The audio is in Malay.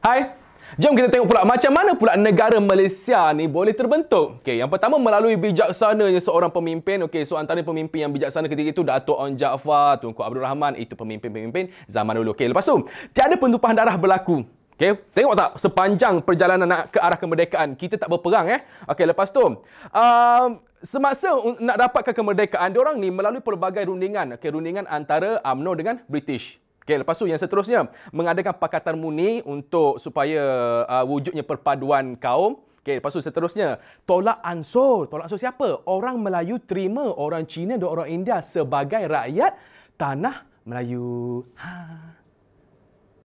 Hai. Jom kita tengok pula macam mana pula negara Malaysia ni boleh terbentuk. Okey, yang pertama melalui bijaksananya seorang pemimpin. Okey, so antara pemimpin yang bijaksana ketika itu Dato' Ong Jaafar, Tunku Abdul Rahman, itu pemimpin-pemimpin zaman dulu. Okey, lepas tu tiada pentumpahan darah berlaku. Okey, tengok tak sepanjang perjalanan nak ke arah kemerdekaan kita tak berperang eh. Okey, lepas tu um, semasa nak dapatkan kemerdekaan orang ni melalui pelbagai rundingan. Okay, rundingan antara UMNO dengan British. Okay, lepas tu yang seterusnya mengadakan pakatan muni untuk supaya uh, wujudnya perpaduan kaum. Okay, lepas tu seterusnya tolak ansur. Tolak ansur siapa? Orang Melayu terima orang Cina dan orang India sebagai rakyat tanah Melayu. Ha.